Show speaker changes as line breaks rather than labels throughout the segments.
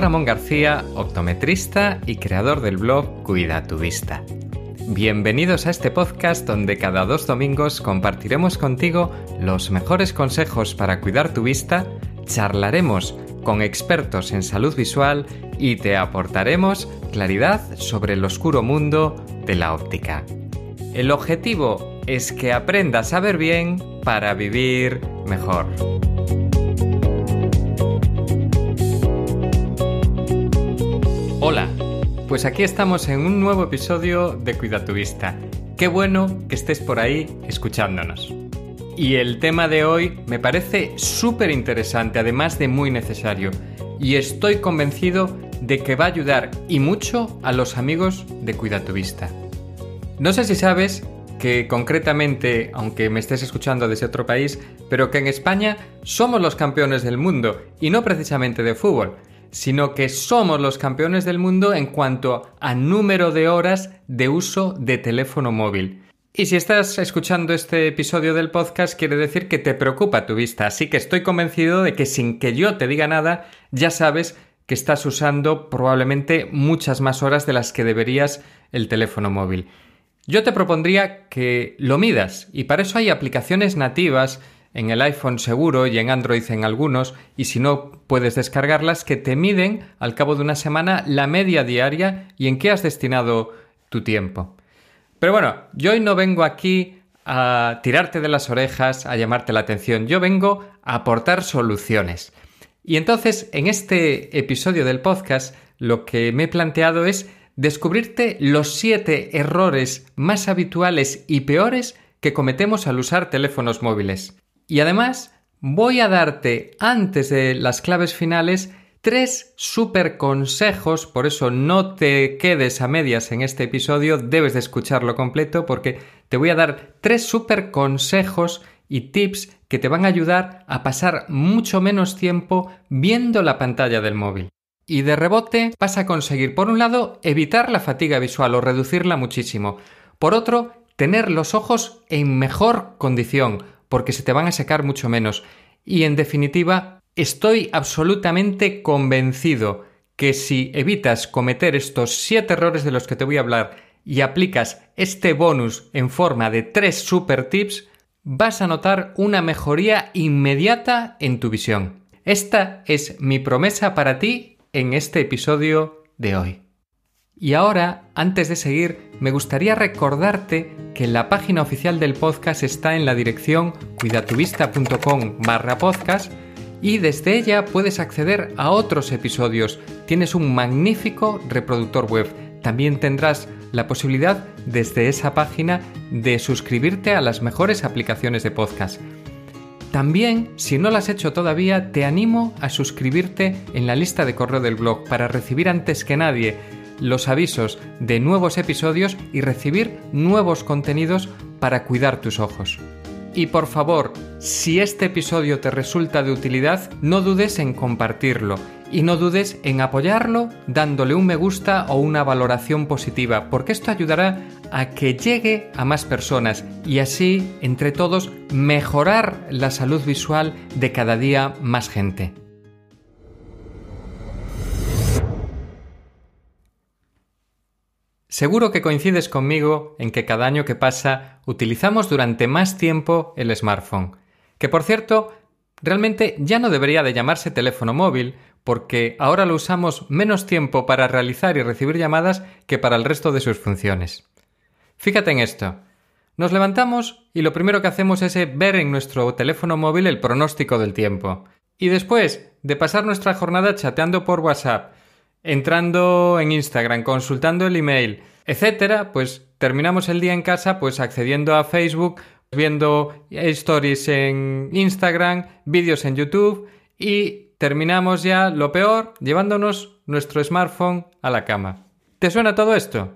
Ramón García, optometrista y creador del blog Cuida tu vista. Bienvenidos a este podcast donde cada dos domingos compartiremos contigo los mejores consejos para cuidar tu vista, charlaremos con expertos en salud visual y te aportaremos claridad sobre el oscuro mundo de la óptica. El objetivo es que aprendas a ver bien para vivir mejor. Hola, pues aquí estamos en un nuevo episodio de Cuida tu Vista. Qué bueno que estés por ahí escuchándonos. Y el tema de hoy me parece súper interesante, además de muy necesario. Y estoy convencido de que va a ayudar y mucho a los amigos de Cuida tu Vista. No sé si sabes que concretamente, aunque me estés escuchando desde otro país, pero que en España somos los campeones del mundo y no precisamente de fútbol, sino que somos los campeones del mundo en cuanto a número de horas de uso de teléfono móvil. Y si estás escuchando este episodio del podcast, quiere decir que te preocupa tu vista, así que estoy convencido de que sin que yo te diga nada, ya sabes que estás usando probablemente muchas más horas de las que deberías el teléfono móvil. Yo te propondría que lo midas, y para eso hay aplicaciones nativas en el iPhone seguro y en Android en algunos, y si no puedes descargarlas, que te miden al cabo de una semana la media diaria y en qué has destinado tu tiempo. Pero bueno, yo hoy no vengo aquí a tirarte de las orejas, a llamarte la atención, yo vengo a aportar soluciones. Y entonces, en este episodio del podcast, lo que me he planteado es descubrirte los siete errores más habituales y peores que cometemos al usar teléfonos móviles. Y además voy a darte antes de las claves finales tres super consejos, por eso no te quedes a medias en este episodio, debes de escucharlo completo porque te voy a dar tres super consejos y tips que te van a ayudar a pasar mucho menos tiempo viendo la pantalla del móvil. Y de rebote vas a conseguir, por un lado, evitar la fatiga visual o reducirla muchísimo. Por otro, tener los ojos en mejor condición, porque se te van a secar mucho menos. Y en definitiva, estoy absolutamente convencido que si evitas cometer estos siete errores de los que te voy a hablar y aplicas este bonus en forma de tres super tips, vas a notar una mejoría inmediata en tu visión. Esta es mi promesa para ti en este episodio de hoy. Y ahora, antes de seguir, me gustaría recordarte que la página oficial del podcast está en la dirección cuidatuvista.com barra podcast y desde ella puedes acceder a otros episodios. Tienes un magnífico reproductor web. También tendrás la posibilidad desde esa página de suscribirte a las mejores aplicaciones de podcast. También, si no lo has hecho todavía, te animo a suscribirte en la lista de correo del blog para recibir antes que nadie los avisos de nuevos episodios y recibir nuevos contenidos para cuidar tus ojos. Y por favor, si este episodio te resulta de utilidad, no dudes en compartirlo y no dudes en apoyarlo dándole un me gusta o una valoración positiva, porque esto ayudará a que llegue a más personas y así, entre todos, mejorar la salud visual de cada día más gente. Seguro que coincides conmigo en que cada año que pasa utilizamos durante más tiempo el smartphone, que por cierto, realmente ya no debería de llamarse teléfono móvil, porque ahora lo usamos menos tiempo para realizar y recibir llamadas que para el resto de sus funciones. Fíjate en esto. Nos levantamos y lo primero que hacemos es eh, ver en nuestro teléfono móvil el pronóstico del tiempo. Y después de pasar nuestra jornada chateando por WhatsApp, entrando en Instagram, consultando el email, etcétera, pues terminamos el día en casa pues accediendo a Facebook, viendo stories en Instagram, vídeos en YouTube y terminamos ya lo peor llevándonos nuestro smartphone a la cama. ¿Te suena todo esto?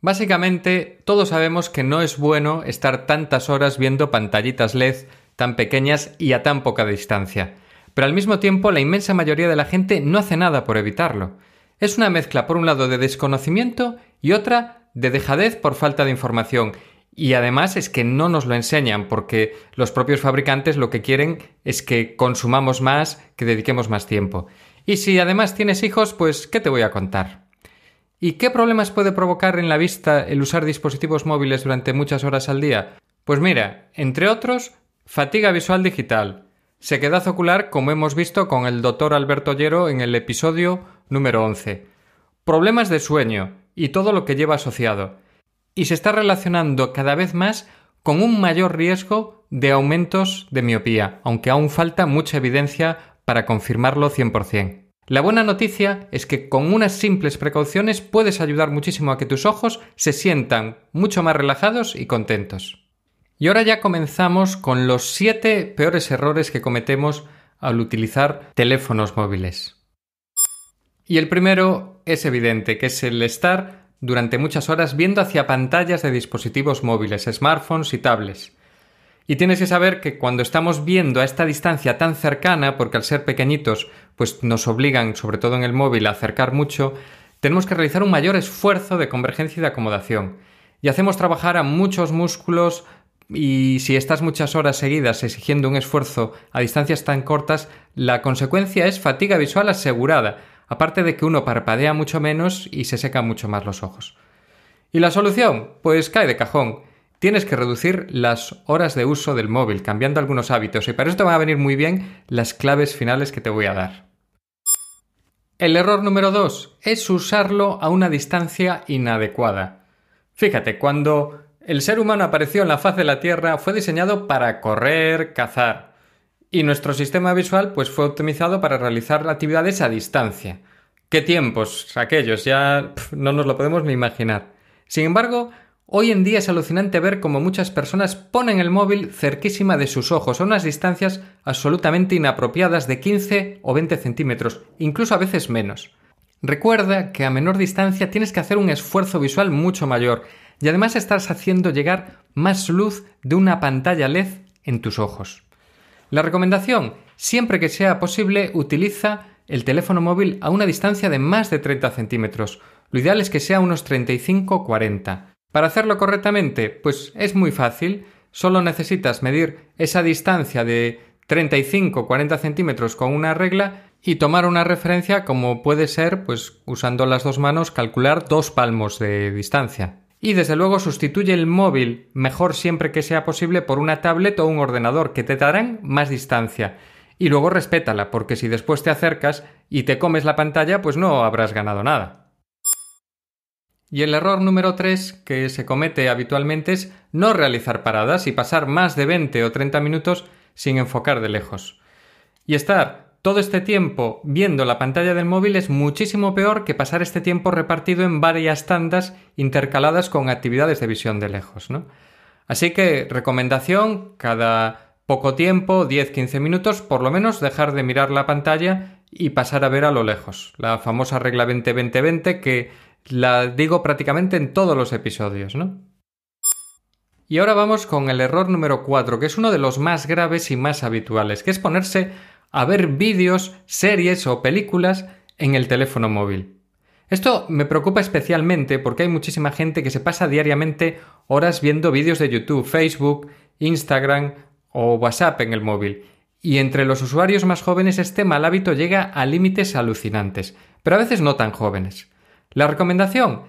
Básicamente, todos sabemos que no es bueno estar tantas horas viendo pantallitas LED tan pequeñas y a tan poca distancia. Pero al mismo tiempo, la inmensa mayoría de la gente no hace nada por evitarlo. Es una mezcla, por un lado, de desconocimiento y otra de dejadez por falta de información. Y además es que no nos lo enseñan porque los propios fabricantes lo que quieren es que consumamos más, que dediquemos más tiempo. Y si además tienes hijos, pues ¿qué te voy a contar? ¿Y qué problemas puede provocar en la vista el usar dispositivos móviles durante muchas horas al día? Pues mira, entre otros, fatiga visual digital, Sequedad ocular, como hemos visto con el doctor Alberto Ollero en el episodio número 11. Problemas de sueño y todo lo que lleva asociado. Y se está relacionando cada vez más con un mayor riesgo de aumentos de miopía, aunque aún falta mucha evidencia para confirmarlo 100%. La buena noticia es que con unas simples precauciones puedes ayudar muchísimo a que tus ojos se sientan mucho más relajados y contentos. Y ahora ya comenzamos con los 7 peores errores que cometemos al utilizar teléfonos móviles. Y el primero es evidente, que es el estar durante muchas horas viendo hacia pantallas de dispositivos móviles, smartphones y tablets. Y tienes que saber que cuando estamos viendo a esta distancia tan cercana, porque al ser pequeñitos, pues nos obligan, sobre todo en el móvil, a acercar mucho, tenemos que realizar un mayor esfuerzo de convergencia y de acomodación. Y hacemos trabajar a muchos músculos y si estás muchas horas seguidas exigiendo un esfuerzo a distancias tan cortas, la consecuencia es fatiga visual asegurada, aparte de que uno parpadea mucho menos y se seca mucho más los ojos. ¿Y la solución? Pues cae de cajón. Tienes que reducir las horas de uso del móvil, cambiando algunos hábitos, y para esto van a venir muy bien las claves finales que te voy a dar. El error número 2 es usarlo a una distancia inadecuada. Fíjate, cuando el ser humano apareció en la faz de la Tierra, fue diseñado para correr, cazar, y nuestro sistema visual pues, fue optimizado para realizar actividades a distancia. ¿Qué tiempos aquellos? Ya no nos lo podemos ni imaginar. Sin embargo, hoy en día es alucinante ver cómo muchas personas ponen el móvil cerquísima de sus ojos a unas distancias absolutamente inapropiadas de 15 o 20 centímetros, incluso a veces menos. Recuerda que a menor distancia tienes que hacer un esfuerzo visual mucho mayor, y además estás haciendo llegar más luz de una pantalla LED en tus ojos. La recomendación, siempre que sea posible, utiliza el teléfono móvil a una distancia de más de 30 centímetros. Lo ideal es que sea unos 35-40. Para hacerlo correctamente, pues es muy fácil, solo necesitas medir esa distancia de 35-40 centímetros con una regla y tomar una referencia como puede ser, pues usando las dos manos, calcular dos palmos de distancia. Y desde luego sustituye el móvil, mejor siempre que sea posible, por una tablet o un ordenador, que te darán más distancia. Y luego respétala, porque si después te acercas y te comes la pantalla, pues no habrás ganado nada. Y el error número 3 que se comete habitualmente es no realizar paradas y pasar más de 20 o 30 minutos sin enfocar de lejos. Y estar todo este tiempo viendo la pantalla del móvil es muchísimo peor que pasar este tiempo repartido en varias tandas intercaladas con actividades de visión de lejos, Así que recomendación, cada poco tiempo, 10-15 minutos, por lo menos dejar de mirar la pantalla y pasar a ver a lo lejos. La famosa regla 20-20-20 que la digo prácticamente en todos los episodios, Y ahora vamos con el error número 4, que es uno de los más graves y más habituales, que es ponerse a ver vídeos, series o películas en el teléfono móvil. Esto me preocupa especialmente porque hay muchísima gente que se pasa diariamente horas viendo vídeos de YouTube, Facebook, Instagram o WhatsApp en el móvil. Y entre los usuarios más jóvenes este mal hábito llega a límites alucinantes, pero a veces no tan jóvenes. La recomendación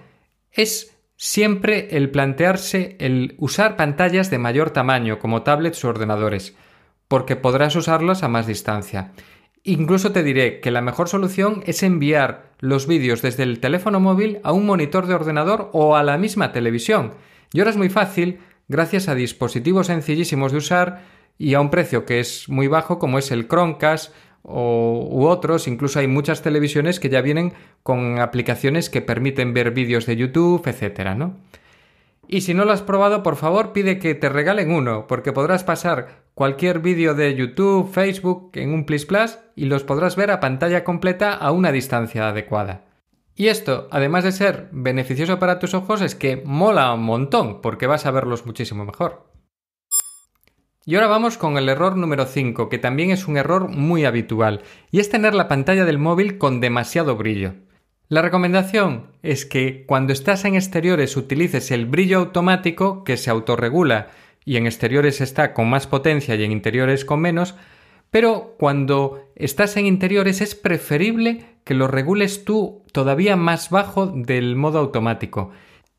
es siempre el plantearse el usar pantallas de mayor tamaño como tablets o ordenadores porque podrás usarlas a más distancia. Incluso te diré que la mejor solución es enviar los vídeos desde el teléfono móvil a un monitor de ordenador o a la misma televisión. Y ahora es muy fácil, gracias a dispositivos sencillísimos de usar y a un precio que es muy bajo como es el Chromecast o, u otros, incluso hay muchas televisiones que ya vienen con aplicaciones que permiten ver vídeos de YouTube, etcétera, ¿no? Y si no lo has probado, por favor pide que te regalen uno, porque podrás pasar cualquier vídeo de YouTube, Facebook, en un Plus Plus y los podrás ver a pantalla completa a una distancia adecuada. Y esto, además de ser beneficioso para tus ojos, es que mola un montón porque vas a verlos muchísimo mejor. Y ahora vamos con el error número 5, que también es un error muy habitual, y es tener la pantalla del móvil con demasiado brillo. La recomendación es que cuando estás en exteriores utilices el brillo automático que se autorregula y en exteriores está con más potencia y en interiores con menos, pero cuando estás en interiores es preferible que lo regules tú todavía más bajo del modo automático,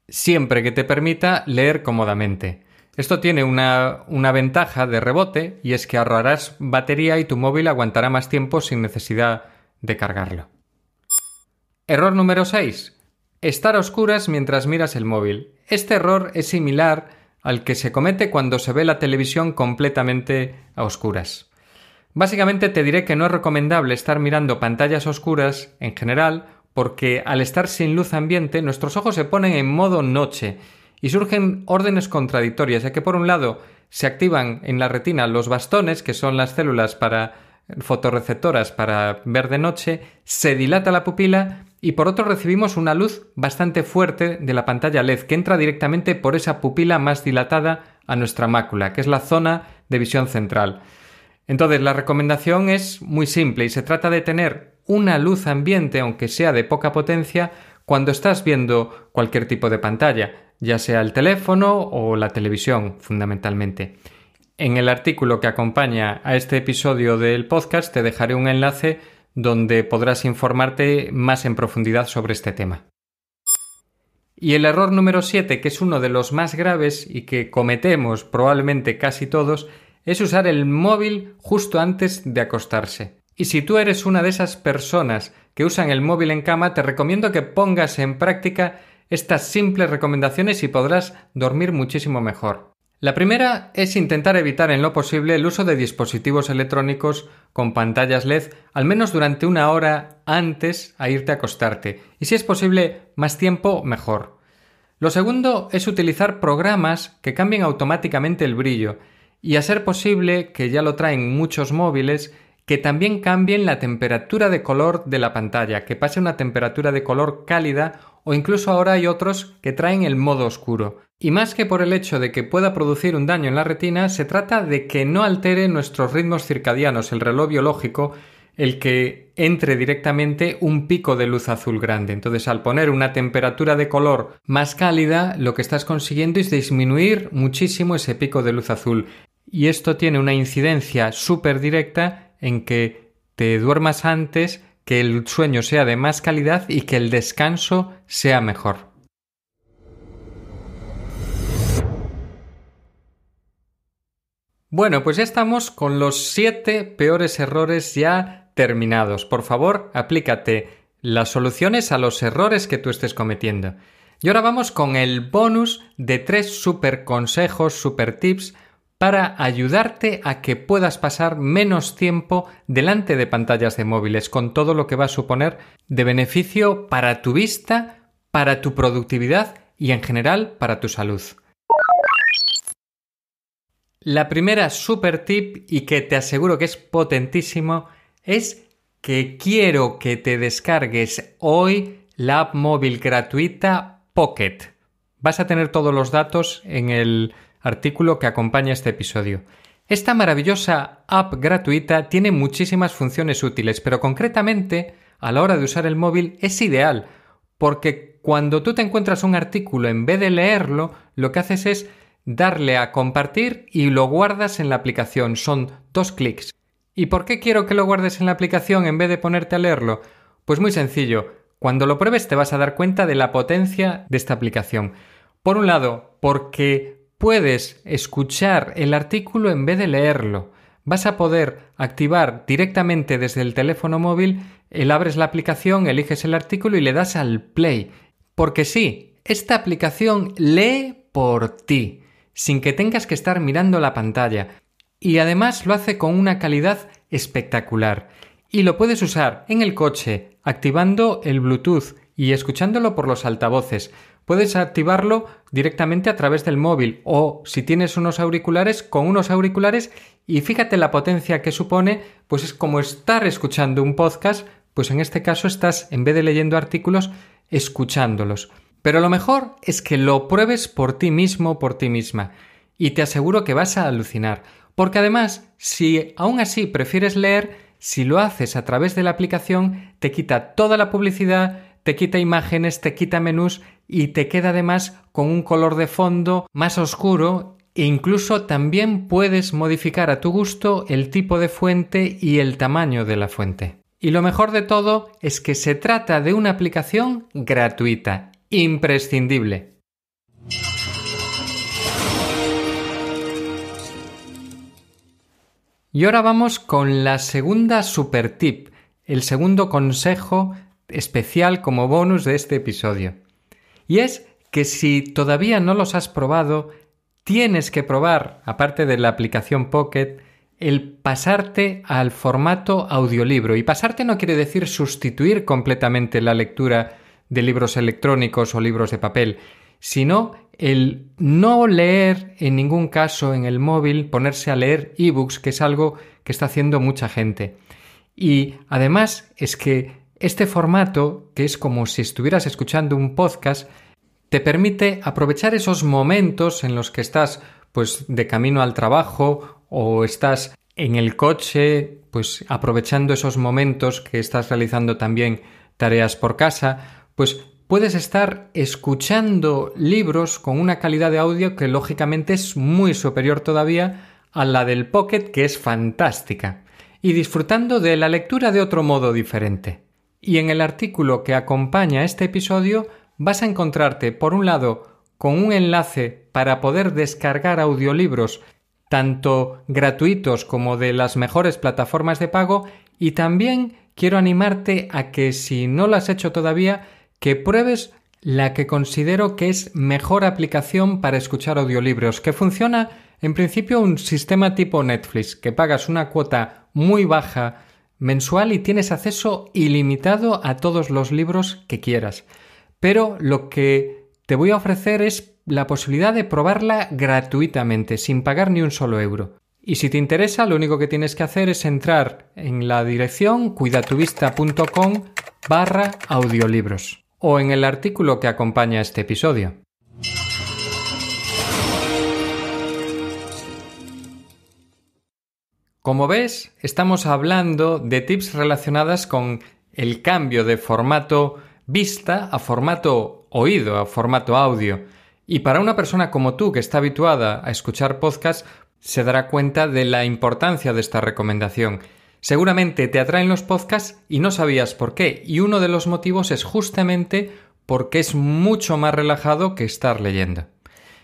siempre que te permita leer cómodamente. Esto tiene una, ventaja de rebote y es que ahorrarás batería y tu móvil aguantará más tiempo sin necesidad de cargarlo. Error número 6. Estar a oscuras mientras miras el móvil. Este error es similar al que se comete cuando se ve la televisión completamente a oscuras. Básicamente te diré que no es recomendable estar mirando pantallas oscuras en general porque al estar sin luz ambiente nuestros ojos se ponen en modo noche y surgen órdenes contradictorias, ya que por un lado se activan en la retina los bastones, que son las células para fotorreceptoras para ver de noche, se dilata la pupila y por otro recibimos una luz bastante fuerte de la pantalla LED que entra directamente por esa pupila más dilatada a nuestra mácula, que es la zona de visión central. Entonces, la recomendación es muy simple y se trata de tener una luz ambiente, aunque sea de poca potencia, cuando estás viendo cualquier tipo de pantalla, ya sea el teléfono o la televisión, fundamentalmente. En el artículo que acompaña a este episodio del podcast te dejaré un enlace donde podrás informarte más en profundidad sobre este tema. Y el error número 7, que es uno de los más graves y que cometemos probablemente casi todos, es usar el móvil justo antes de acostarse. Y si tú eres una de esas personas que usan el móvil en cama, te recomiendo que pongas en práctica estas simples recomendaciones y podrás dormir muchísimo mejor. La primera es intentar evitar en lo posible el uso de dispositivos electrónicos con pantallas LED al menos durante una hora antes a irte a acostarte y si es posible más tiempo mejor. Lo segundo es utilizar programas que cambien automáticamente el brillo y a ser posible que ya lo traen muchos móviles que también cambien la temperatura de color de la pantalla, que pase una temperatura de color cálida o incluso ahora hay otros que traen el modo oscuro. Y más que por el hecho de que pueda producir un daño en la retina, se trata de que no altere nuestros ritmos circadianos, el reloj biológico, el que entre directamente un pico de luz azul grande. Entonces, al poner una temperatura de color más cálida, lo que estás consiguiendo es disminuir muchísimo ese pico de luz azul. Y esto tiene una incidencia súper directa en que te duermas antes, que el sueño sea de más calidad y que el descanso sea mejor. Bueno, pues ya estamos con los siete peores errores ya terminados. Por favor, aplícate las soluciones a los errores que tú estés cometiendo. Y ahora vamos con el bonus de tres super consejos, super tips para ayudarte a que puedas pasar menos tiempo delante de pantallas de móviles, con todo lo que va a suponer de beneficio para tu vista, para tu productividad y en general para tu salud. La primera super tip y que te aseguro que es potentísimo es que quiero que te descargues hoy la app móvil gratuita Pocket. Vas a tener todos los datos en el artículo que acompaña este episodio. Esta maravillosa app gratuita tiene muchísimas funciones útiles, pero concretamente a la hora de usar el móvil es ideal, porque cuando tú te encuentras un artículo, en vez de leerlo, lo que haces es darle a compartir y lo guardas en la aplicación. Son dos clics. ¿Y por qué quiero que lo guardes en la aplicación en vez de ponerte a leerlo? Pues muy sencillo, cuando lo pruebes te vas a dar cuenta de la potencia de esta aplicación. Por un lado, porque puedes escuchar el artículo en vez de leerlo. Vas a poder activar directamente desde el teléfono móvil, el abres la aplicación, eliges el artículo y le das al play. Porque sí, esta aplicación lee por ti, sin que tengas que estar mirando la pantalla. Y además lo hace con una calidad espectacular. Y lo puedes usar en el coche, activando el Bluetooth y escuchándolo por los altavoces. Puedes activarlo directamente a través del móvil o si tienes unos auriculares con unos auriculares y fíjate la potencia que supone, pues es como estar escuchando un podcast, pues en este caso estás en vez de leyendo artículos, escuchándolos. Pero lo mejor es que lo pruebes por ti mismo, por ti misma. Y te aseguro que vas a alucinar. Porque además, si aún así prefieres leer, si lo haces a través de la aplicación, te quita toda la publicidad, te quita imágenes, te quita menús y te queda además con un color de fondo más oscuro e incluso también puedes modificar a tu gusto el tipo de fuente y el tamaño de la fuente. Y lo mejor de todo es que se trata de una aplicación gratuita, imprescindible. Y ahora vamos con la segunda super tip, el segundo consejo especial como bonus de este episodio. Y es que si todavía no los has probado, tienes que probar, aparte de la aplicación Pocket, el pasarte al formato audiolibro. Y pasarte no quiere decir sustituir completamente la lectura de libros electrónicos o libros de papel, sino el no leer en ningún caso en el móvil, ponerse a leer ebooks, que es algo que está haciendo mucha gente. Y además es que este formato, que es como si estuvieras escuchando un podcast, te permite aprovechar esos momentos en los que estás pues de camino al trabajo o estás en el coche, pues aprovechando esos momentos que estás realizando también tareas por casa, pues puedes estar escuchando libros con una calidad de audio que lógicamente es muy superior todavía a la del Pocket, que es fantástica, y disfrutando de la lectura de otro modo diferente. Y en el artículo que acompaña este episodio vas a encontrarte, por un lado, con un enlace para poder descargar audiolibros, tanto gratuitos como de las mejores plataformas de pago, y también quiero animarte a que si no lo has hecho todavía, que pruebes la que considero que es mejor aplicación para escuchar audiolibros, que funciona en principio un sistema tipo Netflix, que pagas una cuota muy baja mensual y tienes acceso ilimitado a todos los libros que quieras. Pero lo que te voy a ofrecer es la posibilidad de probarla gratuitamente, sin pagar ni un solo euro. Y si te interesa, lo único que tienes que hacer es entrar en la dirección cuidatuvista.com barra audiolibros o en el artículo que acompaña este episodio. Como ves, estamos hablando de tips relacionadas con el cambio de formato vista a formato oído, a formato audio. Y para una persona como tú que está habituada a escuchar podcasts, se dará cuenta de la importancia de esta recomendación. Seguramente te atraen los podcasts y no sabías por qué, y uno de los motivos es justamente porque es mucho más relajado que estar leyendo.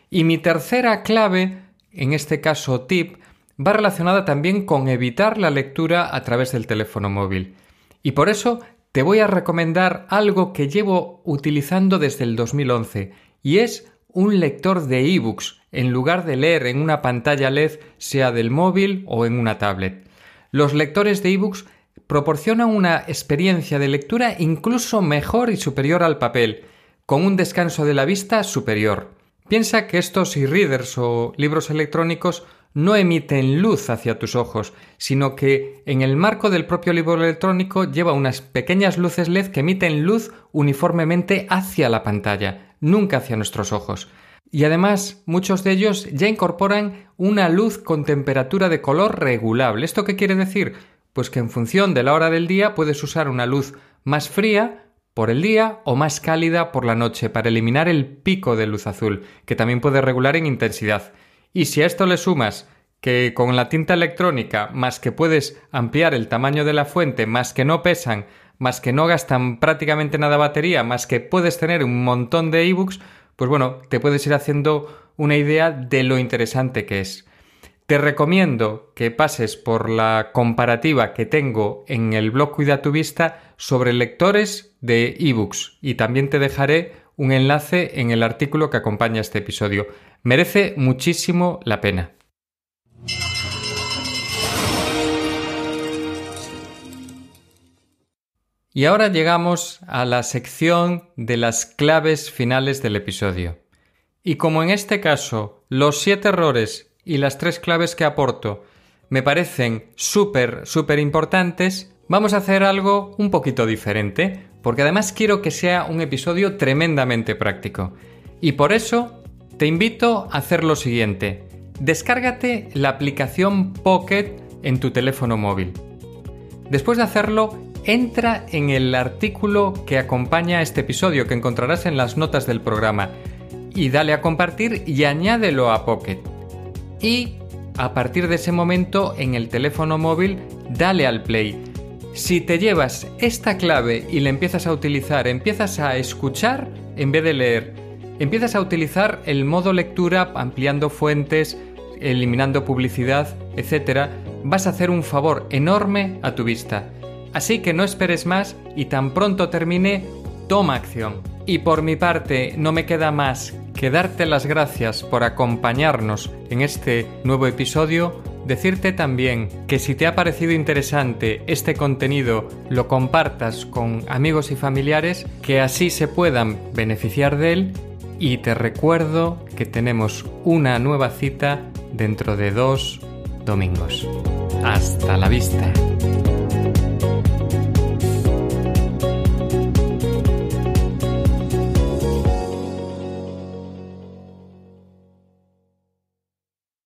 Y mi tercera clave, en este caso tip, va relacionada también con evitar la lectura a través del teléfono móvil. Y por eso te voy a recomendar algo que llevo utilizando desde el 2011 y es un lector de ebooks en lugar de leer en una pantalla LED sea del móvil o en una tablet. Los lectores de ebooks proporcionan una experiencia de lectura incluso mejor y superior al papel, con un descanso de la vista superior. Piensa que estos e-readers o libros electrónicos no emiten luz hacia tus ojos, sino que en el marco del propio libro electrónico lleva unas pequeñas luces LED que emiten luz uniformemente hacia la pantalla, nunca hacia nuestros ojos. Y además, muchos de ellos ya incorporan una luz con temperatura de color regulable. ¿Esto qué quiere decir? Pues que en función de la hora del día puedes usar una luz más fría por el día o más cálida por la noche para eliminar el pico de luz azul, que también puede regular en intensidad. Y si a esto le sumas que con la tinta electrónica, más que puedes ampliar el tamaño de la fuente, más que no pesan, más que no gastan prácticamente nada batería, más que puedes tener un montón de ebooks, pues bueno, te puedes ir haciendo una idea de lo interesante que es. Te recomiendo que pases por la comparativa que tengo en el blog Cuida tu vista sobre lectores de ebooks y también te dejaré un enlace en el artículo que acompaña este episodio. Merece muchísimo la pena. Y ahora llegamos a la sección de las claves finales del episodio. Y como en este caso los siete errores y las tres claves que aporto me parecen súper, súper importantes, vamos a hacer algo un poquito diferente, porque además quiero que sea un episodio tremendamente práctico. Y por eso te invito a hacer lo siguiente. Descárgate la aplicación Pocket en tu teléfono móvil. Después de hacerlo, entra en el artículo que acompaña a este episodio que encontrarás en las notas del programa y dale a compartir y añádelo a Pocket. Y a partir de ese momento en el teléfono móvil dale al play. Si te llevas esta clave y la empiezas a utilizar, empiezas a escuchar en vez de leer empiezas a utilizar el modo lectura ampliando fuentes, eliminando publicidad, etcétera... vas a hacer un favor enorme a tu vista. Así que no esperes más y tan pronto termine, toma acción. Y por mi parte, no me queda más que darte las gracias por acompañarnos en este nuevo episodio, decirte también que si te ha parecido interesante este contenido, lo compartas con amigos y familiares que así se puedan beneficiar de él y te recuerdo que tenemos una nueva cita dentro de dos domingos. Hasta la vista.